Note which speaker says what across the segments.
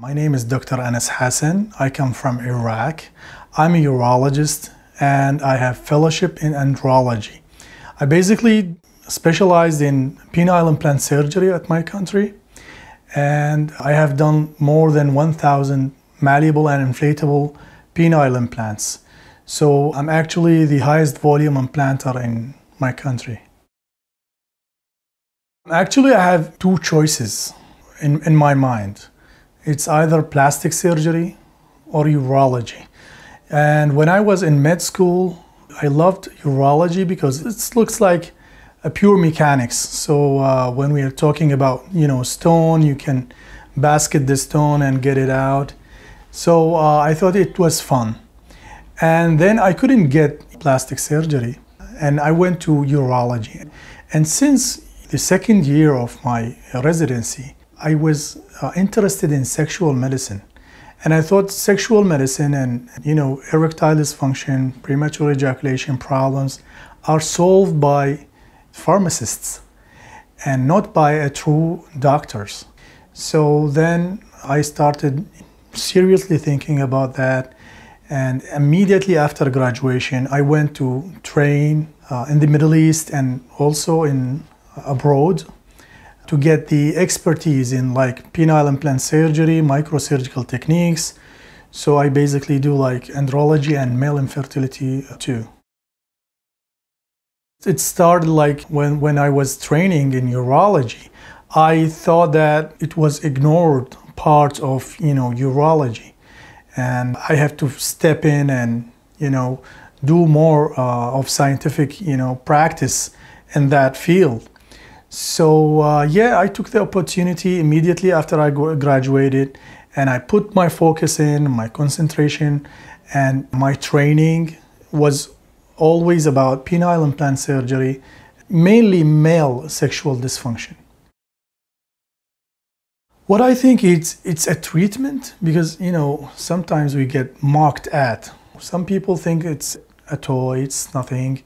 Speaker 1: My name is Dr. Anas Hassan. I come from Iraq. I'm a urologist and I have fellowship in andrology. I basically specialized in penile implant surgery at my country and I have done more than 1,000 malleable and inflatable penile implants. So I'm actually the highest volume implanter in my country. Actually, I have two choices in, in my mind. It's either plastic surgery or urology. And when I was in med school, I loved urology because it looks like a pure mechanics. So uh, when we are talking about, you know, stone, you can basket the stone and get it out. So uh, I thought it was fun. And then I couldn't get plastic surgery and I went to urology. And since the second year of my residency, I was uh, interested in sexual medicine. And I thought sexual medicine and, you know, erectile dysfunction, premature ejaculation problems are solved by pharmacists and not by a true doctors. So then I started seriously thinking about that. And immediately after graduation, I went to train uh, in the Middle East and also in uh, abroad to get the expertise in like penile implant surgery, microsurgical techniques. So I basically do like andrology and male infertility uh, too. It started like when, when I was training in urology. I thought that it was ignored part of, you know, urology. And I have to step in and, you know, do more uh, of scientific, you know, practice in that field. So uh, yeah, I took the opportunity immediately after I graduated and I put my focus in, my concentration and my training was always about penile implant surgery, mainly male sexual dysfunction. What I think it's it's a treatment because you know sometimes we get mocked at. Some people think it's a toy, it's nothing,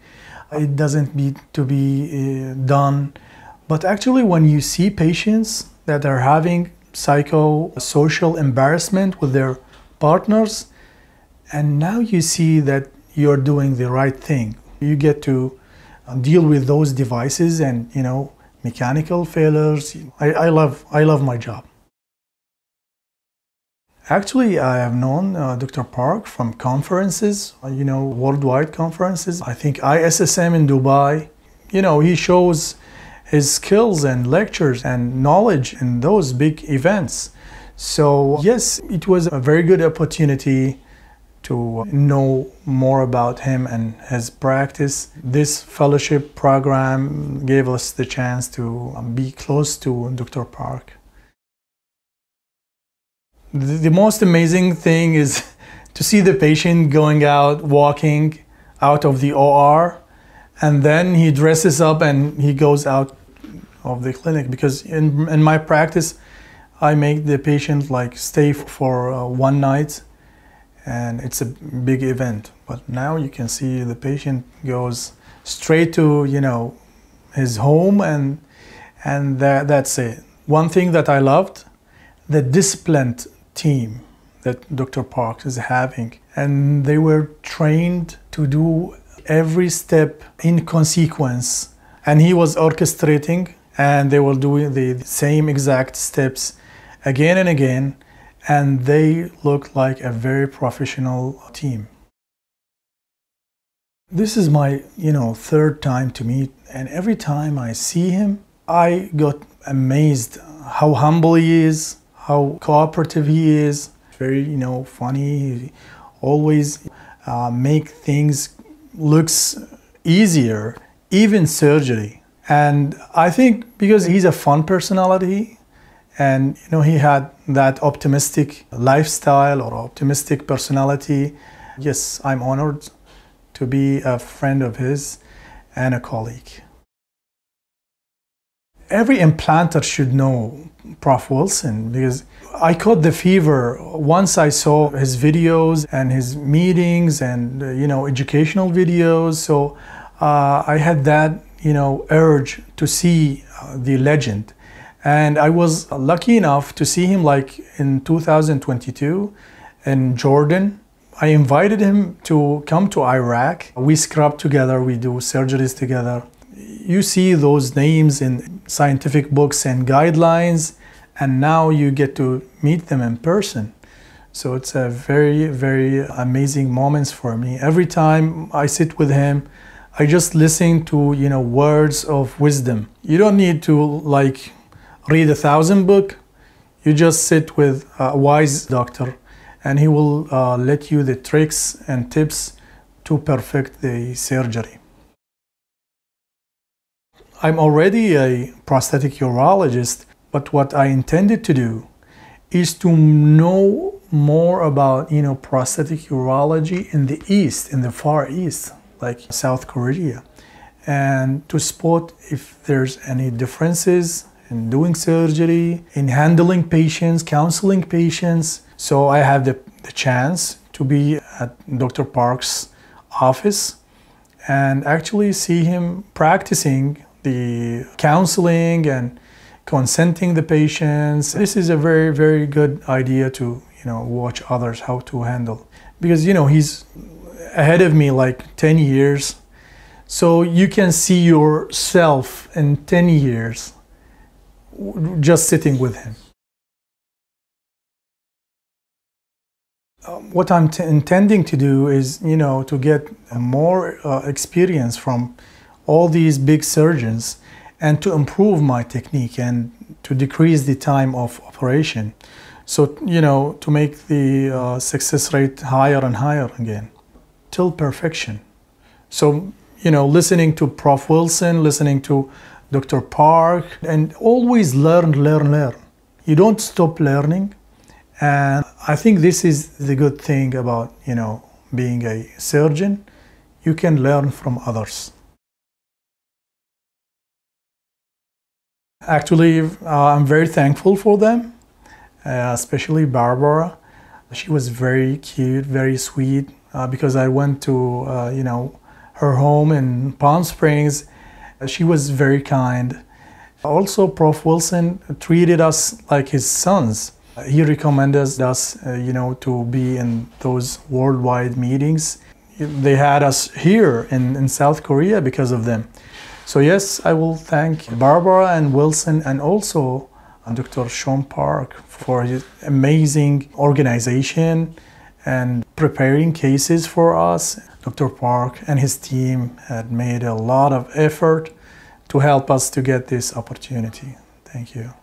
Speaker 1: it doesn't need to be uh, done. But actually, when you see patients that are having psychosocial embarrassment with their partners, and now you see that you're doing the right thing, you get to deal with those devices and you know mechanical failures. I, I love I love my job. Actually, I have known uh, Dr. Park from conferences, uh, you know, worldwide conferences. I think ISSM in Dubai. You know, he shows his skills and lectures and knowledge in those big events. So, yes, it was a very good opportunity to know more about him and his practice. This fellowship program gave us the chance to be close to Dr. Park. The most amazing thing is to see the patient going out, walking out of the OR, and then he dresses up and he goes out of the clinic because in, in my practice, I make the patient like stay for uh, one night and it's a big event. But now you can see the patient goes straight to, you know, his home and, and that, that's it. One thing that I loved, the disciplined team that Dr. Parks is having. And they were trained to do every step in consequence. And he was orchestrating and they will do the same exact steps again and again and they look like a very professional team. This is my, you know, third time to meet and every time I see him, I got amazed how humble he is, how cooperative he is, very, you know, funny, he always uh, make things looks easier, even surgery. And I think because he's a fun personality, and you know he had that optimistic lifestyle or optimistic personality. Yes, I'm honored to be a friend of his and a colleague. Every implanter should know Prof. Wilson because I caught the fever once I saw his videos and his meetings and you know educational videos. So uh, I had that you know, urge to see uh, the legend. And I was lucky enough to see him like in 2022 in Jordan. I invited him to come to Iraq. We scrub together, we do surgeries together. You see those names in scientific books and guidelines, and now you get to meet them in person. So it's a very, very amazing moments for me. Every time I sit with him, I just listen to, you know, words of wisdom. You don't need to like read a thousand book. You just sit with a wise doctor and he will uh, let you the tricks and tips to perfect the surgery. I'm already a prosthetic urologist, but what I intended to do is to know more about, you know, prosthetic urology in the East, in the Far East like South Korea, and to spot if there's any differences in doing surgery, in handling patients, counseling patients. So I have the, the chance to be at Dr. Park's office and actually see him practicing the counseling and consenting the patients. This is a very, very good idea to, you know, watch others how to handle. Because, you know, he's ahead of me like 10 years. So you can see yourself in 10 years just sitting with him. Um, what I'm intending to do is, you know, to get more uh, experience from all these big surgeons and to improve my technique and to decrease the time of operation. So, you know, to make the uh, success rate higher and higher again till perfection. So, you know, listening to Prof. Wilson, listening to Dr. Park, and always learn, learn, learn. You don't stop learning. And I think this is the good thing about, you know, being a surgeon. You can learn from others. Actually, uh, I'm very thankful for them, uh, especially Barbara. She was very cute, very sweet, uh, because I went to uh, you know her home in Palm Springs. She was very kind. Also, Prof. Wilson treated us like his sons. He recommended us, uh, you know, to be in those worldwide meetings. They had us here in, in South Korea because of them. So yes, I will thank Barbara and Wilson and also uh, Dr. Sean Park for his amazing organization and preparing cases for us. Dr. Park and his team had made a lot of effort to help us to get this opportunity. Thank you.